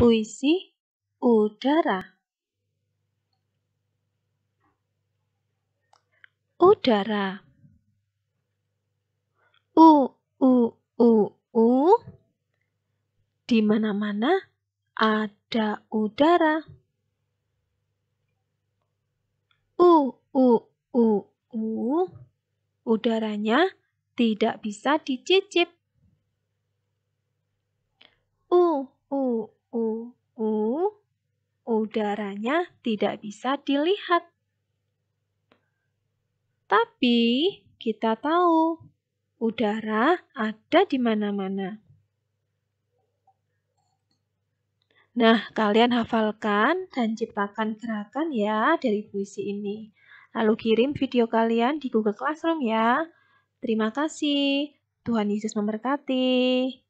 Puisi Udara Udara U U U U Di mana-mana ada udara U U U U Udaranya tidak bisa dicicip udaranya tidak bisa dilihat. Tapi kita tahu udara ada di mana-mana. Nah, kalian hafalkan dan ciptakan gerakan ya dari puisi ini. Lalu kirim video kalian di Google Classroom ya. Terima kasih. Tuhan Yesus memberkati.